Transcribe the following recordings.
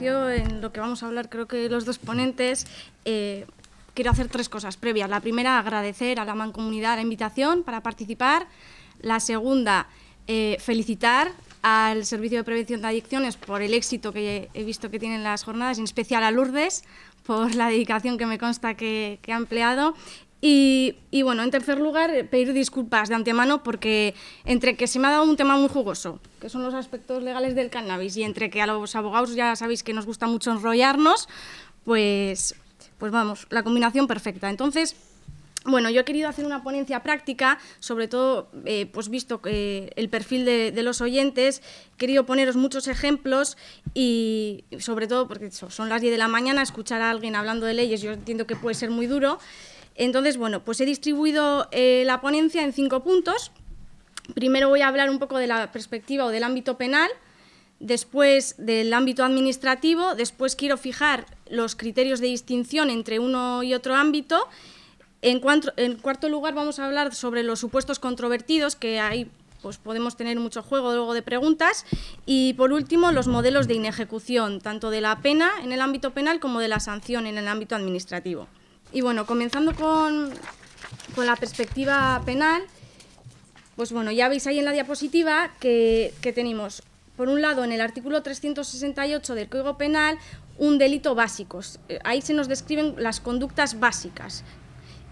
en lo que vamos a hablar, creo que los dos ponentes, eh, quiero hacer tres cosas previas. La primera, agradecer a la mancomunidad la invitación para participar. La segunda, eh, felicitar al Servicio de Prevención de Adicciones por el éxito que he visto que tienen las jornadas, en especial a Lourdes por la dedicación que me consta que ha empleado. Y, bueno, en tercer lugar, pedir disculpas de antemano porque entre que se me ha dado un tema muy jugoso, que son los aspectos legales del cannabis, y entre que a los abogados ya sabéis que nos gusta mucho enrollarnos, pues, pues vamos, la combinación perfecta. Entonces, bueno, yo he querido hacer una ponencia práctica, sobre todo, eh, pues visto que el perfil de, de, los oyentes, he querido poneros muchos ejemplos y sobre todo porque son las 10 de la mañana, escuchar a alguien hablando de leyes, yo entiendo que puede ser muy duro. Entonces, bueno, pues he distribuido eh, la ponencia en cinco puntos. Primero voy a hablar un poco de la perspectiva o del ámbito penal, después del ámbito administrativo, después quiero fijar los criterios de distinción entre uno y otro ámbito. En, cuarto lugar, vamos a hablar sobre los supuestos controvertidos, que ahí pues, podemos tener mucho juego luego de preguntas. Y por último, los modelos de inejecución, tanto de la pena en el ámbito penal como de la sanción en el ámbito administrativo. Y bueno, comenzando con, la perspectiva penal, pues bueno, ya veis ahí en la diapositiva que, tenemos, por un lado, en el artículo 368 del Código Penal, un delito básico. Eh, ahí se nos describen las conductas básicas.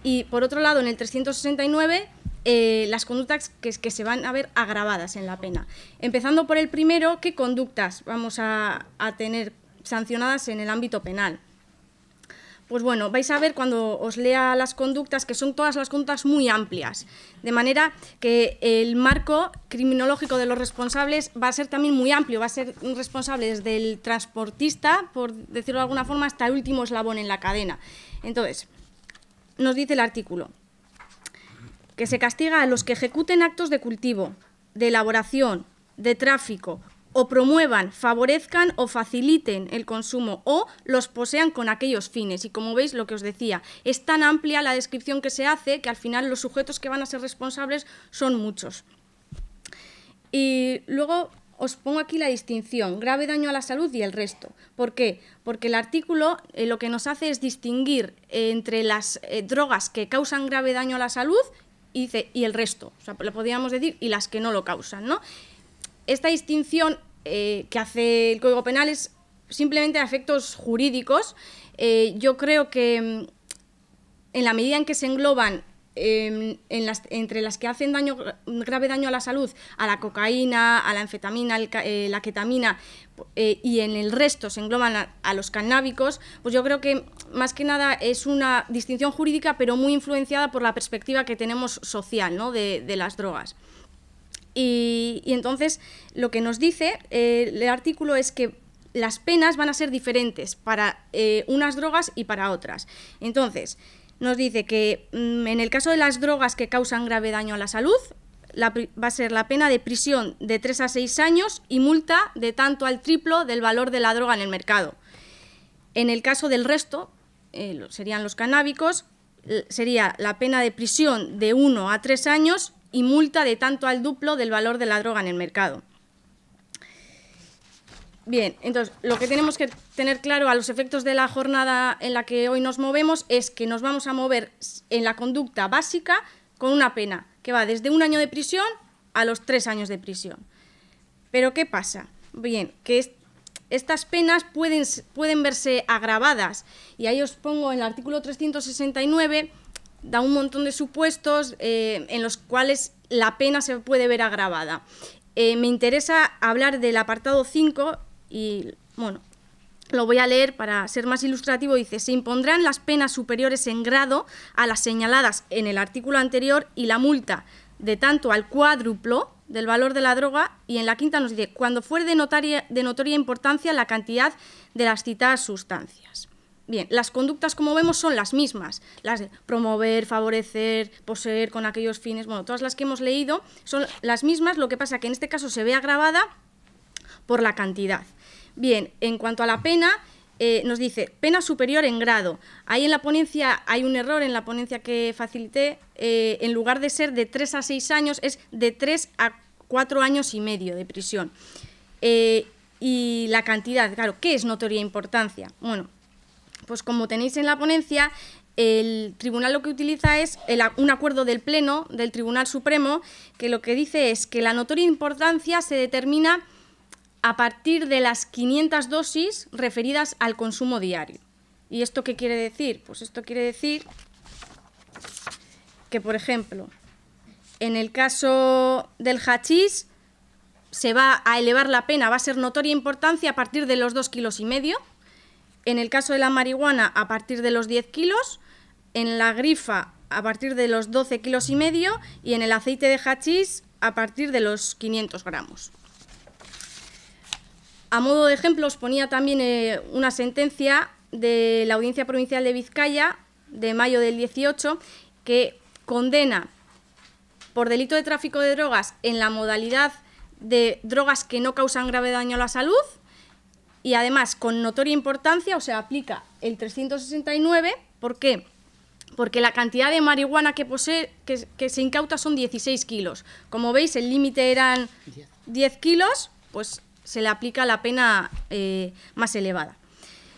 Y por otro lado, en el 369, eh, las conductas que, que, se van a ver agravadas en la pena. Empezando por el primero, ¿qué conductas vamos a, a tener sancionadas en el ámbito penal? pues bueno, vais a ver cuando os lea las conductas, que son todas las conductas muy amplias, de manera que el marco criminológico de los responsables va a ser también muy amplio, va a ser responsable desde el transportista, por decirlo de alguna forma, hasta el último eslabón en la cadena. Entonces, nos dice el artículo que se castiga a los que ejecuten actos de cultivo, de elaboración, de tráfico o promuevan, favorezcan o faciliten el consumo o los posean con aquellos fines. Y como veis, lo que os decía, es tan amplia la descripción que se hace que al final los sujetos que van a ser responsables son muchos. Y luego os pongo aquí la distinción, grave daño a la salud y el resto. ¿Por qué? Porque el artículo eh, lo que nos hace es distinguir eh, entre las eh, drogas que causan grave daño a la salud y, y el resto. O sea, lo podríamos decir, y las que no lo causan, ¿no? Esta distinción eh, que hace el Código Penal es simplemente a efectos jurídicos. Eh, yo creo que mm, en la medida en que se engloban em, entre las que hacen daño, grave daño a la salud, a la cocaína, a la anfetamina, eh, la ketamina, y en el resto se engloban a, los cannábicos, pues yo creo que más que nada es una distinción jurídica, pero muy influenciada por la perspectiva que tenemos social de las drogas. Y, entonces lo que nos dice eh, el artículo es que las penas van a ser diferentes para eh, unas drogas y para otras. Entonces, nos dice que mm, en el caso de las drogas que causan grave daño a la salud, va a ser la pena de prisión de 3 a seis años y multa de tanto al triplo del valor de la droga en el mercado. En el caso del resto, eh, serían los canábicos, sería la pena de prisión de 1 a tres años y multa de tanto al duplo del valor de la droga en el mercado. Bien, entonces lo que tenemos que tener claro a los efectos de la jornada en la que hoy nos movemos es que nos vamos a mover en la conducta básica con una pena que va desde un año de prisión a los tres años de prisión. Pero ¿qué pasa? Bien, que estas penas pueden, pueden verse agravadas y ahí os pongo en el artículo 369 da un montón de supuestos eh, en los cuales la pena se puede ver agravada. Eh, me interesa hablar del apartado 5 y, bueno, lo voy a leer para ser más ilustrativo. Dice, se impondrán las penas superiores en grado a las señaladas en el artículo anterior y la multa de tanto al cuádruplo del valor de la droga y en la quinta nos dice, cuando fuere de de notoria importancia la cantidad de las citadas sustancias. Bien, las conductas, como vemos, son las mismas. Las de promover, favorecer, poseer con aquellos fines, bueno, todas las que hemos leído son las mismas, lo que pasa que en este caso se ve agravada por la cantidad. Bien, en cuanto a la pena, eh, nos dice pena superior en grado. Ahí en la ponencia hay un error en la ponencia que facilité. Eh, en lugar de ser de 3 a 6 años, es de 3 a 4 años y medio de prisión. Eh, y la cantidad, claro, ¿qué es notoria importancia? Bueno, pues como tenéis en la ponencia, el tribunal lo que utiliza es un acuerdo del Pleno, del Tribunal Supremo, que lo que dice es que la notoria importancia se determina a partir de las 500 dosis referidas al consumo diario. ¿Y esto qué quiere decir? Pues esto quiere decir que, por ejemplo, en el caso del hachís, se va a elevar la pena, va a ser notoria importancia a partir de los dos kilos y medio, en el caso de la marihuana, a partir de los 10 kilos, en la grifa, a partir de los 12 kilos y medio, y en el aceite de hachís, a partir de los 500 gramos. A modo de ejemplo, os ponía también eh, una sentencia de la Audiencia Provincial de Vizcaya, de mayo del 18, que condena por delito de tráfico de drogas en la modalidad de drogas que no causan grave daño a la salud, y además con notoria importancia, o sea, aplica el 369, ¿por qué? Porque la cantidad de marihuana que, posee, que, se incauta son 16 kilos. Como veis, el límite eran 10 kilos, pues se le aplica la pena eh, más elevada.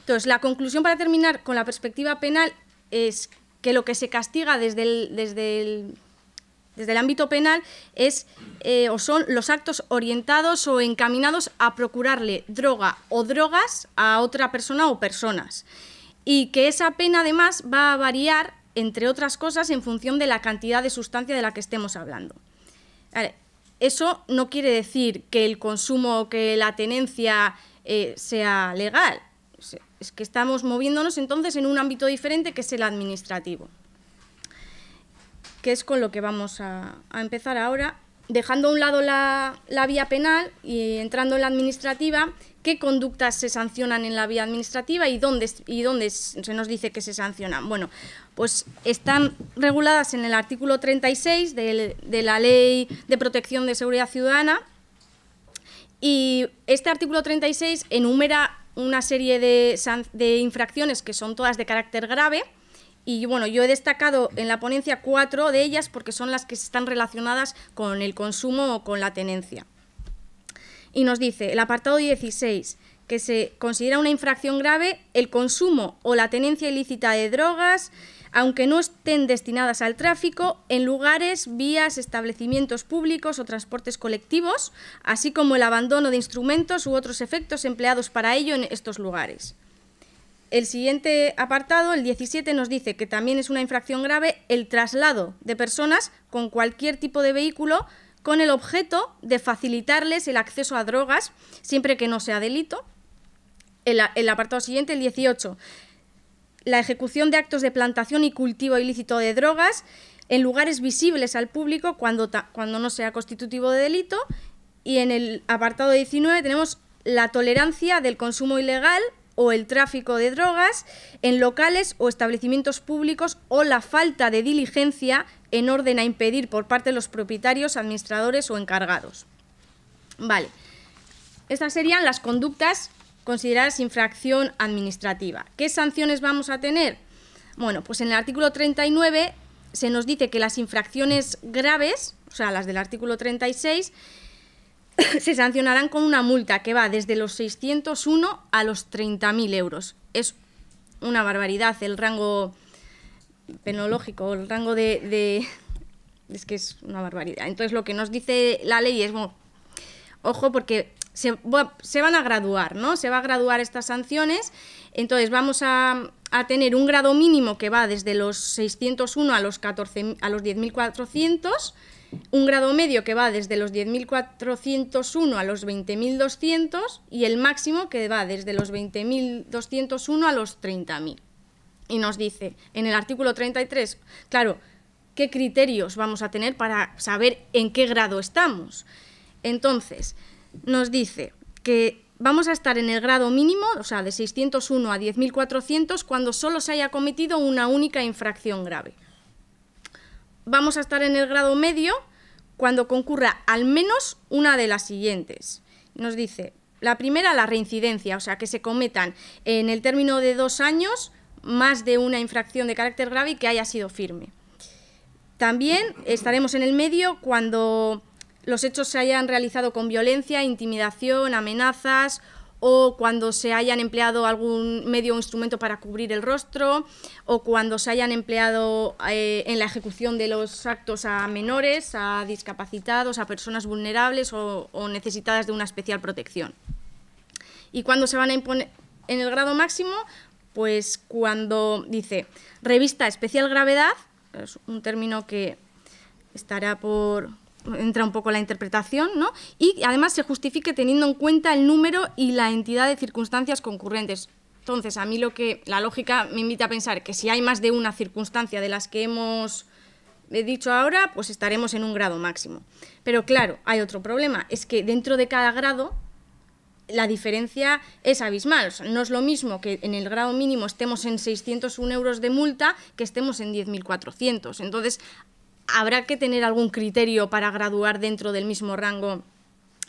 Entonces, la conclusión para terminar con la perspectiva penal es que lo que se castiga desde desde el desde el ámbito penal eh, son los actos orientados o encaminados a procurarle droga o drogas a otra persona o personas. Y que esa pena además va a variar, entre otras cosas, en función de la cantidad de sustancia de la que estemos hablando. eso no quiere decir que el consumo o que la tenencia eh, sea legal. Es que estamos moviéndonos entonces en un ámbito diferente que es el administrativo que es con lo que vamos a, empezar ahora, dejando a un lado la, vía penal y entrando en la administrativa, ¿qué conductas se sancionan en la vía administrativa y dónde, se nos dice que se sancionan? Bueno, pues están reguladas en el artículo 36 de, la Ley de Protección de Seguridad Ciudadana y este artículo 36 enumera una serie de infracciones que son todas de carácter grave, y bueno, yo he destacado en la ponencia cuatro de ellas porque son las que están relacionadas con el consumo o con la tenencia. Y nos dice el apartado 16 que se considera una infracción grave el consumo o la tenencia ilícita de drogas, aunque no estén destinadas al tráfico, en lugares, vías, establecimientos públicos o transportes colectivos, así como el abandono de instrumentos u otros efectos empleados para ello en estos lugares. El siguiente apartado, el 17, nos dice que también es una infracción grave el traslado de personas con cualquier tipo de vehículo con el objeto de facilitarles el acceso a drogas, siempre que no sea delito. El, apartado siguiente, el 18, la ejecución de actos de plantación y cultivo ilícito de drogas en lugares visibles al público cuando, cuando no sea constitutivo de delito. Y en el apartado 19 tenemos la tolerancia del consumo ilegal o el tráfico de drogas en locales o establecimientos públicos o la falta de diligencia en orden a impedir por parte de los propietarios, administradores o encargados. Vale. Estas serían las conductas consideradas infracción administrativa. ¿Qué sanciones vamos a tener? Bueno, pues en el artículo 39 se nos dice que las infracciones graves, o sea, las del artículo 36, se sancionarán con una multa que va desde los 601 a los 30.000 euros. Es una barbaridad el rango penológico, el rango de, Es que es una barbaridad. Entonces lo que nos dice la ley es, ojo porque se, van a graduar, ¿no? Se va a graduar estas sanciones, entonces vamos a, tener un grado mínimo que va desde los 601 a los, 14, a los 10.400, un grado medio que va desde los 10.401 a los 20.200 y el máximo que va desde los 20.201 a los 30.000. Y nos dice en el artículo 33, claro, qué criterios vamos a tener para saber en qué grado estamos. Entonces, nos dice que vamos a estar en el grado mínimo, o sea, de 601 a 10.400, cuando solo se haya cometido una única infracción grave. Vamos a estar en el grado medio cuando concurra al menos una de las siguientes. Nos dice, la primera, la reincidencia, o sea, que se cometan en el término de dos años más de una infracción de carácter grave y que haya sido firme. También estaremos en el medio cuando los hechos se hayan realizado con violencia, intimidación, amenazas o cuando se hayan empleado algún medio o instrumento para cubrir el rostro, o cuando se hayan empleado eh, en la ejecución de los actos a menores, a discapacitados, a personas vulnerables o, o necesitadas de una especial protección. ¿Y cuando se van a imponer en el grado máximo? Pues cuando dice revista especial gravedad, es un término que estará por, entra un poco la interpretación, ¿no? Y además se justifique teniendo en cuenta el número y la entidad de circunstancias concurrentes. Entonces, a mí lo que la lógica me invita a pensar que si hay más de una circunstancia de las que hemos dicho ahora, pues estaremos en un grado máximo. Pero claro, hay otro problema, es que dentro de cada grado la diferencia es abismal. no es lo mismo que en el grado mínimo estemos en 601 euros de multa que estemos en 10.400. Entonces, habrá que tener algún criterio para graduar dentro del mismo rango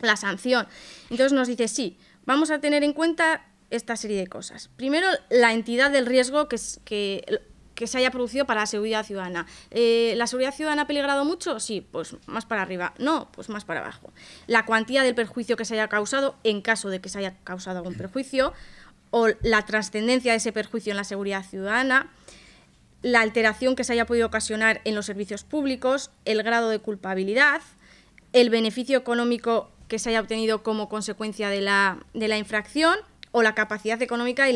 la sanción. Entonces nos dice, sí, vamos a tener en cuenta esta serie de cosas. Primero, la entidad del riesgo que, se haya producido para la seguridad ciudadana. Eh, ¿La seguridad ciudadana ha peligrado mucho? Sí, pues más para arriba. No, pues más para abajo. La cuantía del perjuicio que se haya causado, en caso de que se haya causado algún perjuicio, o la trascendencia de ese perjuicio en la seguridad ciudadana la alteración que se haya podido ocasionar en los servicios públicos, el grado de culpabilidad, el beneficio económico que se haya obtenido como consecuencia de la, infracción o la capacidad económica del,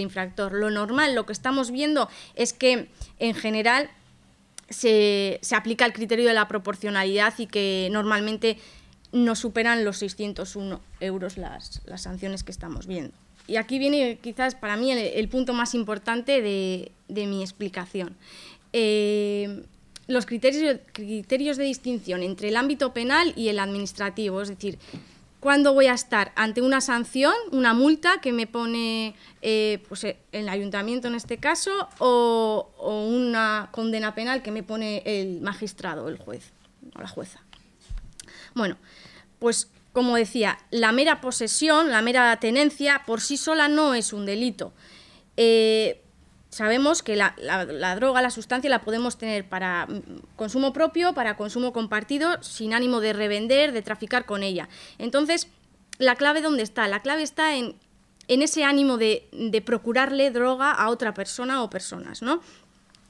infractor. Lo normal, lo que estamos viendo es que en general se, se aplica el criterio de la proporcionalidad y que normalmente no superan los 601 euros las, las sanciones que estamos viendo y aquí viene quizás para mí el, punto más importante de, mi explicación. Eh, los criterios, criterios de distinción entre el ámbito penal y el administrativo, es decir, cuándo voy a estar ante una sanción, una multa que me pone eh, pues eh, el ayuntamiento en este caso, o, o, una condena penal que me pone el magistrado, el juez o la jueza. Bueno, pues como decía, la mera posesión, la mera tenencia por sí sola no es un delito. Eh, sabemos que la, droga, la sustancia, la podemos tener para mm, consumo propio, para consumo compartido, sin ánimo de revender, de traficar con ella. Entonces, ¿la clave dónde está? La clave está en, ese ánimo de, procurarle droga a otra persona o personas,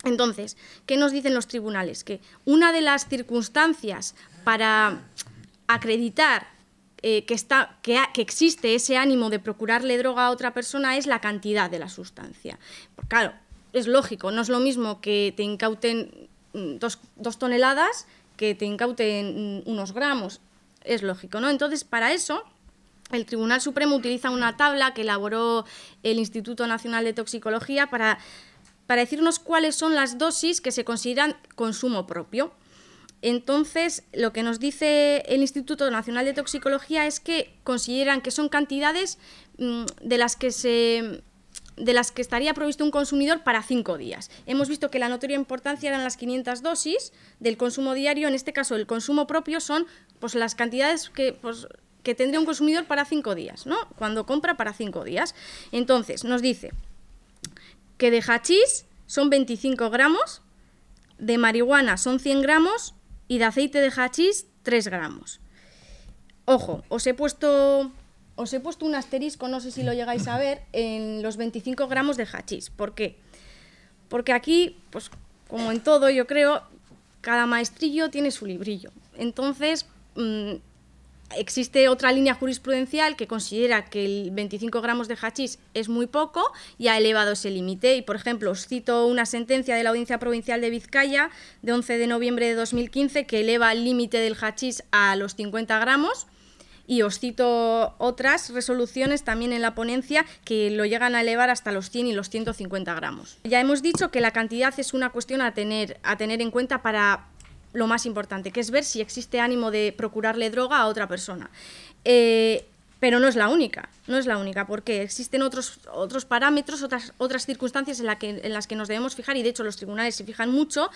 Entonces, ¿qué nos dicen los tribunales? Que una de las circunstancias para acreditar eh, que, está, existe ese ánimo de procurarle droga a otra persona es la cantidad de la sustancia. Pues claro, es lógico, no es lo mismo que te incauten mm, dos, toneladas que te incauten mm, unos gramos. Es lógico, ¿no? Entonces, para eso, el Tribunal Supremo utiliza una tabla que elaboró el Instituto Nacional de Toxicología para, para decirnos cuáles son las dosis que se consideran consumo propio. Entonces, lo que nos dice el Instituto Nacional de Toxicología es que consideran que son cantidades mm, de las que se de las que estaría provisto un consumidor para cinco días. Hemos visto que la notoria importancia eran las 500 dosis del consumo diario, en este caso el consumo propio son pues, las cantidades que, pues, que tendría un consumidor para cinco días, ¿no? cuando compra para cinco días. Entonces, nos dice que de hachís son 25 gramos, de marihuana son 100 gramos, y de aceite de hachís 3 gramos. Ojo, os he puesto os he puesto un asterisco, no sé si lo llegáis a ver, en los 25 gramos de hachís. ¿Por qué? Porque aquí, pues como en todo, yo creo, cada maestrillo tiene su librillo. Entonces, mm, existe otra línea jurisprudencial que considera que el 25 gramos de hachís es muy poco y ha elevado ese límite. Y, por ejemplo, os cito una sentencia de la Audiencia Provincial de Vizcaya de 11 de noviembre de 2015 que eleva el límite del hachís a los 50 gramos. Y os cito otras resoluciones también en la ponencia que lo llegan a elevar hasta los 100 y los 150 gramos. Ya hemos dicho que la cantidad es una cuestión a tener, a tener en cuenta para lo más importante, que es ver si existe ánimo de procurarle droga a otra persona. Eh, pero no es la única, no es la única, porque existen otros, otros parámetros, otras, otras circunstancias en, la que, en las que nos debemos fijar, y de hecho los tribunales se fijan mucho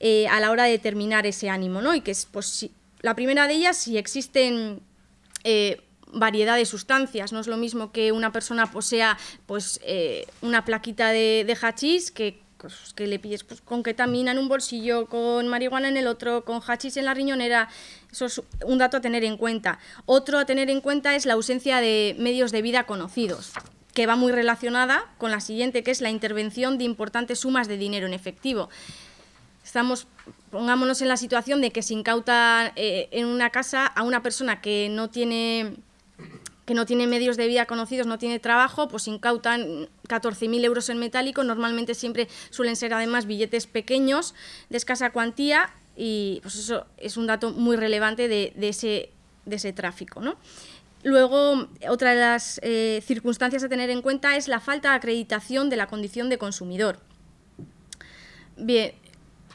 eh, a la hora de determinar ese ánimo, ¿no? Y que es, pues, la primera de ellas, si existen eh, variedad de sustancias, no es lo mismo que una persona posea, pues, una plaquita de, de hachís que que le pilles pues, con ketamina en un bolsillo, con marihuana en el otro, con hachís en la riñonera. Eso es un dato a tener en cuenta. Otro a tener en cuenta es la ausencia de medios de vida conocidos que va muy relacionada con la siguiente, que es la intervención de importantes sumas de dinero en efectivo. Estamos, pongámonos en la situación de que se incauta eh, en una casa a una persona que no tiene que no tiene medios de vida conocidos, no tiene trabajo, pues incautan 14.000 euros en metálico. Normalmente siempre suelen ser además billetes pequeños, de escasa cuantía, y pues eso es un dato muy relevante de, ese, de ese, tráfico. ¿no? Luego, otra de las eh, circunstancias a tener en cuenta es la falta de acreditación de la condición de consumidor. Bien,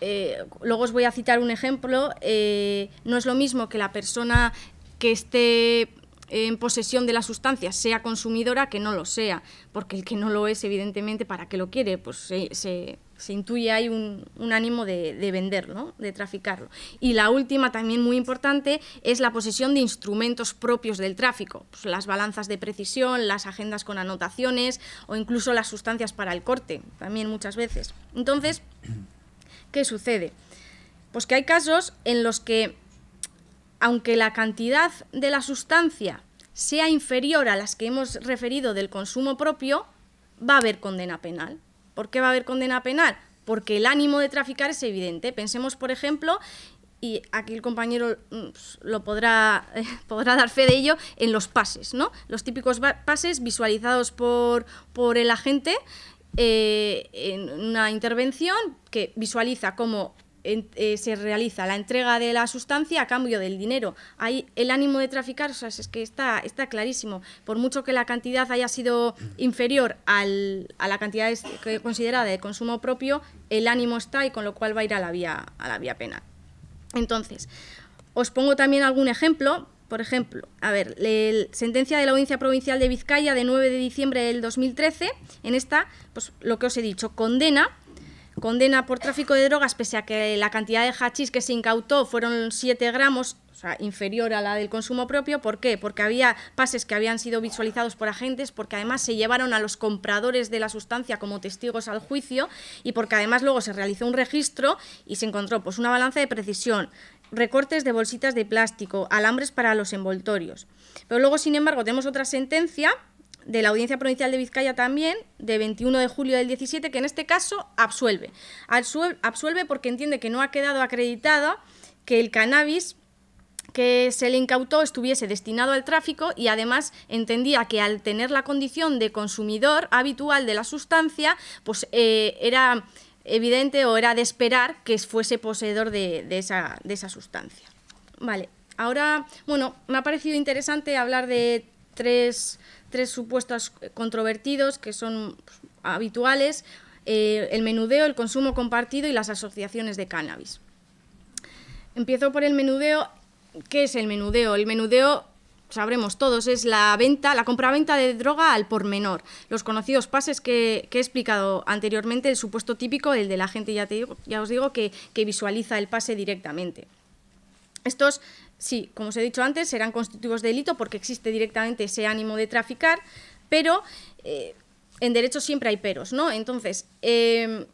eh, luego os voy a citar un ejemplo. Eh, no es lo mismo que la persona que esté en posesión de la sustancia sea consumidora que no lo sea, porque el que no lo es, evidentemente, ¿para qué lo quiere? Pues se, intuye hay un, ánimo de, venderlo, de traficarlo. Y la última, también muy importante, es la posesión de instrumentos propios del tráfico, pues las balanzas de precisión, las agendas con anotaciones o incluso las sustancias para el corte, también muchas veces. Entonces, ¿qué sucede? Pues que hay casos en los que aunque la cantidad de la sustancia sea inferior a las que hemos referido del consumo propio, va a haber condena penal. ¿Por qué va a haber condena penal? Porque el ánimo de traficar es evidente. Pensemos, por ejemplo, y aquí el compañero mm, pues, lo eh, podrá, dar fe de ello, en los pases, ¿no? Los típicos pases visualizados por, el agente eh, en una intervención que visualiza cómo eh, se realiza la entrega de la sustancia a cambio del dinero. Hay el ánimo de traficar, es que está, está clarísimo. Por mucho que la cantidad haya sido inferior a la cantidad considerada de consumo propio, el ánimo está y con lo cual va a ir a la vía, a la vía penal. Entonces, os pongo también algún ejemplo por ejemplo, a ver, la sentencia de la Audiencia Provincial de Vizcaya de 9 de diciembre del 2013, en esta, pues lo que os he dicho, condena condena por tráfico de drogas, pese a que la cantidad de hachís que se incautó fueron 7 gramos, o sea, inferior a la del consumo propio. ¿Por qué? Porque había pases que habían sido visualizados por agentes, porque además se llevaron a los compradores de la sustancia como testigos al juicio y porque además luego se realizó un registro y se encontró pues, una balanza de precisión, recortes de bolsitas de plástico, alambres para los envoltorios. Pero luego, sin embargo, tenemos otra sentencia de la Audiencia Provincial de Vizcaya también, de 21 de julio del 17, que en este caso absuelve. Absuelve porque entiende que no ha quedado acreditada que el cannabis que se le incautó estuviese destinado al tráfico y además entendía que al tener la condición de consumidor habitual de la sustancia, pues eh, era evidente o era de esperar que fuese poseedor de, de, esa, de esa sustancia. Vale, ahora, bueno, me ha parecido interesante hablar de tres tres supuestos controvertidos que son pues, habituales, eh, el menudeo, el consumo compartido y las asociaciones de cannabis. Empiezo por el menudeo. ¿Qué es el menudeo? El menudeo sabremos todos, es la venta, la compraventa de droga al por menor. Los conocidos pases que, que, he explicado anteriormente, el supuesto típico, el de la gente, ya, te ya os digo, que, que visualiza el pase directamente. Estos Sí, como os he dicho antes, serán constitutivos de delito porque existe directamente ese ánimo de traficar, pero eh, en derecho siempre hay peros, ¿no? Entonces, em,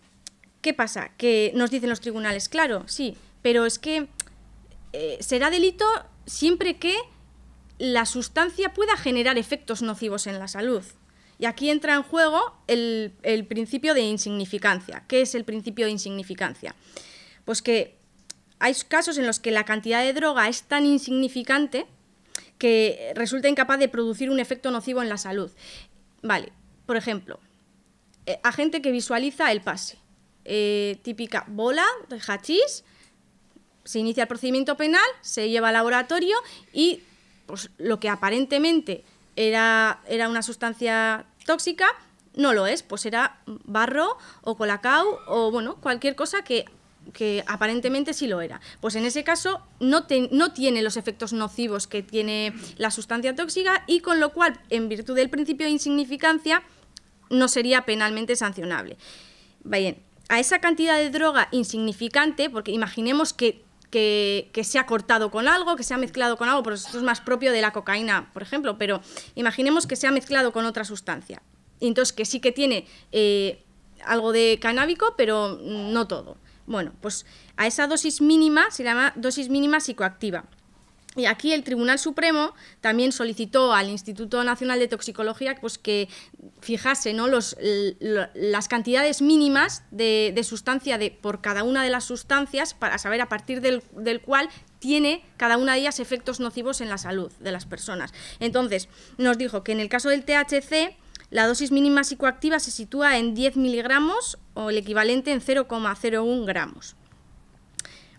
¿qué pasa? Que nos dicen los tribunales, claro, sí, pero es que eh, será delito siempre que la sustancia pueda generar efectos nocivos en la salud. Y aquí entra en juego el, el principio de insignificancia. ¿Qué es el principio de insignificancia? Pues que hay casos en los que la cantidad de droga es tan insignificante que resulta incapaz de producir un efecto nocivo en la salud. Vale, por ejemplo, eh, a gente que visualiza el pase. Eh, típica bola de hachís, se inicia el procedimiento penal, se lleva al laboratorio y pues, lo que aparentemente era, era una sustancia tóxica no lo es, pues era barro o colacao o bueno, cualquier cosa que que aparentemente sí lo era. Pues en ese caso no, tiene los efectos nocivos que tiene la sustancia tóxica y con lo cual, en virtud del principio de insignificancia, no sería penalmente sancionable. Bien, a esa cantidad de droga insignificante, porque imaginemos que, se ha cortado con algo, que se ha mezclado con algo, por eso es más propio de la cocaína, por ejemplo, pero imaginemos que se ha mezclado con otra sustancia. Entonces, que sí que tiene eh, algo de canábico, pero no todo. Bueno, pues a esa dosis mínima se llama dosis mínima psicoactiva. Y aquí el Tribunal Supremo también solicitó al Instituto Nacional de Toxicología pues, que fijase las cantidades mínimas de, sustancia por cada una de las sustancias para saber a partir del cual tiene cada una de ellas efectos nocivos en la salud de las personas. Entonces, nos dijo que en el caso del THC la dosis mínima psicoactiva se sitúa en 10 miligramos o el equivalente en 0,01 gramos.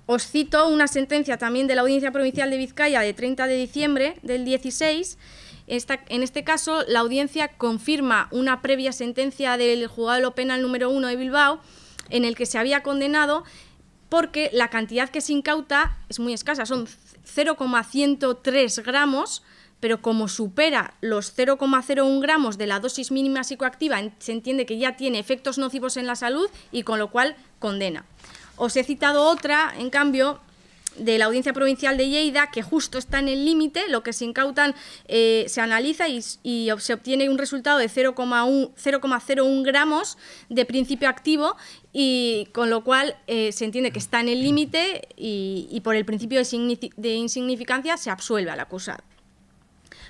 Os cito una sentencia también de la Audiencia Provincial de Vizcaya de 30 de diciembre del 16. en este caso, la audiencia confirma una previa sentencia del juzgado de penal número 1 de Bilbao en el que se había condenado porque la cantidad que se incauta es muy escasa, son 0,103 gramos pero como supera los 0,01 gramos de la dosis mínima psicoactiva, se entiende que ya tiene efectos nocivos en la salud y con lo cual condena. Os he citado otra, en cambio, de la Audiencia Provincial de Lleida, que justo está en el límite, lo que se incautan eh, se analiza y, se obtiene un resultado de 0,01 gramos de principio activo, y con lo cual eh, se entiende que está en el límite y, por el principio de, insignificancia se absuelve al acusado.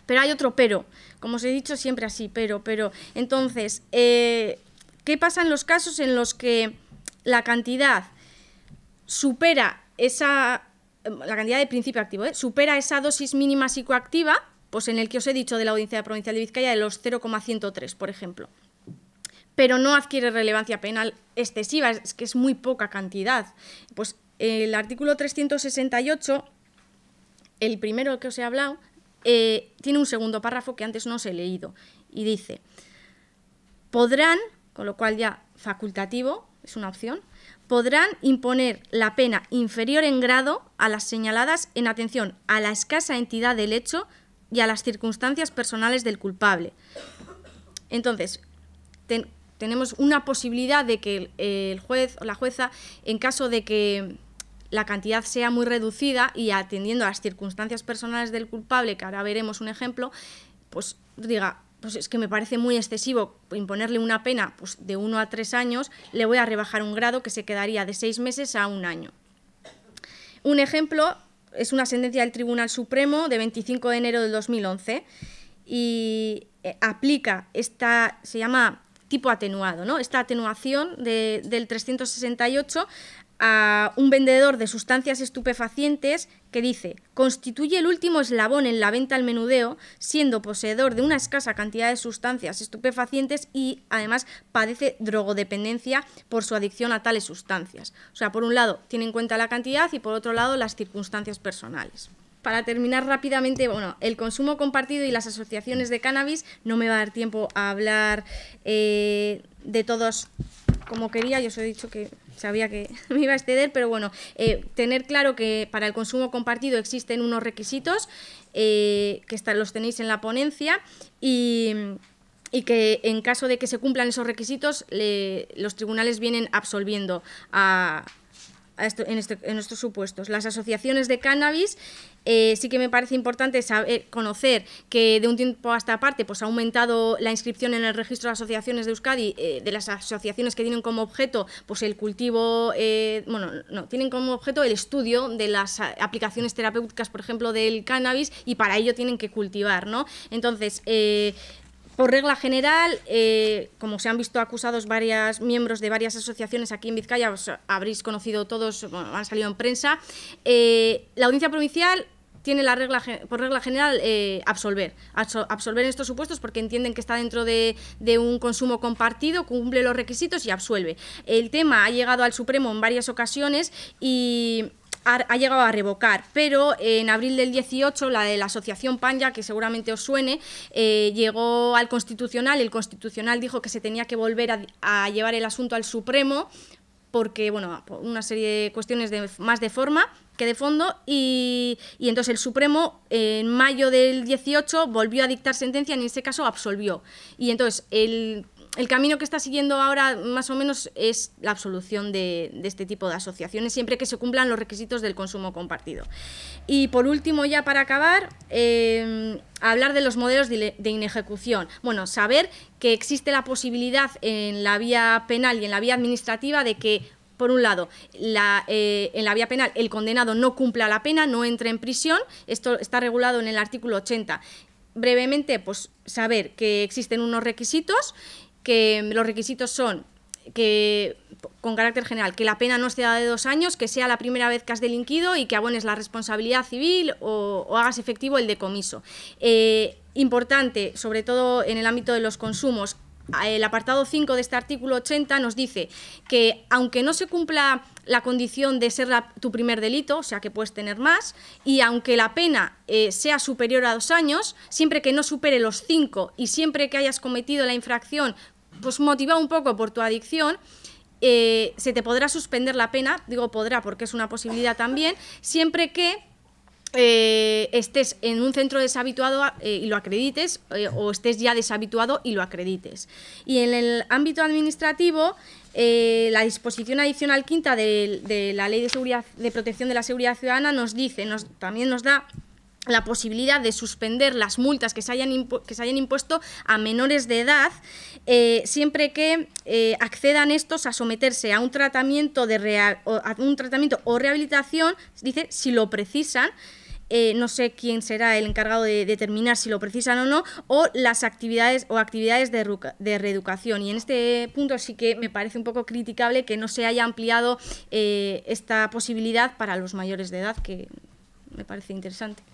Pero hay otro pero. Como os he dicho, siempre así, pero, pero. Entonces, eh, ¿qué pasa en los casos en los que la cantidad supera esa eh, la cantidad de principio activo, eh, supera esa dosis mínima psicoactiva, pues en el que os he dicho de la audiencia provincial de Vizcaya de los 0,103, por ejemplo. Pero no adquiere relevancia penal excesiva, es que es muy poca cantidad. Pues el artículo 368, el primero que os he hablado, eh, tiene un segundo párrafo que antes no os he leído y dice, podrán, con lo cual ya facultativo, es una opción, podrán imponer la pena inferior en grado a las señaladas en atención a la escasa entidad del hecho y a las circunstancias personales del culpable. Entonces, tenemos una posibilidad de que el, juez o la jueza, en caso de que la cantidad sea muy reducida y atendiendo a las circunstancias personales del culpable, que ahora veremos un ejemplo, pues diga, pues es que me parece muy excesivo imponerle una pena pues, de uno a tres años, le voy a rebajar un grado que se quedaría de seis meses a un año. Un ejemplo es una sentencia del Tribunal Supremo de 25 de enero de 2011 y eh, aplica esta, se llama tipo atenuado, ¿no? esta atenuación del 368 a un vendedor de sustancias estupefacientes que dice, constituye el último eslabón en la venta al menudeo, siendo poseedor de una escasa cantidad de sustancias estupefacientes y además padece drogodependencia por su adicción a tales sustancias. O sea, por un lado, tiene en cuenta la cantidad y por otro lado, las circunstancias personales para terminar rápidamente, bueno, el consumo compartido y las asociaciones de cannabis, no me va a dar tiempo a hablar eh, de todos como quería, yo os he dicho que sabía que me iba a exceder, pero bueno, eh, tener claro que para el consumo compartido existen unos requisitos eh, que los tenéis en la ponencia y que en caso de que se cumplan esos requisitos, los tribunales vienen absolviendo a, este, en, estos supuestos. Las asociaciones de cannabis eh, sí que me parece importante saber, conocer que de un tiempo hasta aparte pues, ha aumentado la inscripción en el registro de asociaciones de Euskadi eh, de las asociaciones que tienen como objeto pues, el cultivo, eh, bueno, no, tienen como objeto el estudio de las aplicaciones terapéuticas, por ejemplo, del cannabis y para ello tienen que cultivar, ¿no? Entonces, por regla general, eh, como se han visto acusados varios miembros de varias asociaciones aquí en Vizcaya, os habréis conocido todos, han salido en prensa, eh, la audiencia provincial tiene la regla, por regla general eh, absolver. Absolver estos supuestos porque entienden que está dentro de, de, un consumo compartido, cumple los requisitos y absuelve. El tema ha llegado al Supremo en varias ocasiones y ha, llegado a revocar, pero en abril del 18 la de la asociación ya que seguramente os suene, eh, llegó al Constitucional, el Constitucional dijo que se tenía que volver a, llevar el asunto al Supremo porque, bueno, una serie de cuestiones de, más de forma que de fondo, y, y, entonces el Supremo en mayo del 18 volvió a dictar sentencia, en ese caso absolvió. Y entonces el el camino que está siguiendo ahora más o menos es la absolución de, este tipo de asociaciones, siempre que se cumplan los requisitos del consumo compartido. Y por último, ya para acabar, eh, hablar de los modelos de, inejecución. Bueno, saber que existe la posibilidad en la vía penal y en la vía administrativa de que... Por un lado, eh, en la vía penal el condenado no cumpla la pena, no entre en prisión. Esto está regulado en el artículo 80 brevemente, pues saber que existen unos requisitos que los requisitos son que con carácter general, que la pena no sea de dos años, que sea la primera vez que has delinquido y que abones la responsabilidad civil o, hagas efectivo el decomiso. Eh, importante, sobre todo en el ámbito de los consumos, el apartado 5 de este artículo 80 nos dice que aunque no se cumpla la condición de ser tu primer delito, o sea que puedes tener más, y aunque la pena eh, sea superior a dos años, siempre que no supere los cinco y siempre que hayas cometido la infracción pues motivado un poco por tu adicción, eh, se te podrá suspender la pena, digo podrá porque es una posibilidad también, siempre que eh, estés en un centro deshabituado eh, y lo acredites o estés ya deshabituado y lo acredites. Y en el ámbito administrativo, la disposición adicional quinta de, la Ley de, Seguridad, de Protección de la Seguridad Ciudadana nos dice, también nos da la posibilidad de suspender las multas que se hayan, que se hayan impuesto a menores de edad, eh, siempre que eh, accedan estos a someterse a un tratamiento, de un tratamiento o rehabilitación, dice, si lo precisan, eh, no sé quién será el encargado de determinar si lo precisan o no, o las actividades o actividades de, de, reeducación. Y en este punto sí que me parece un poco criticable que no se haya ampliado esta posibilidad para los mayores de edad, que me parece interesante.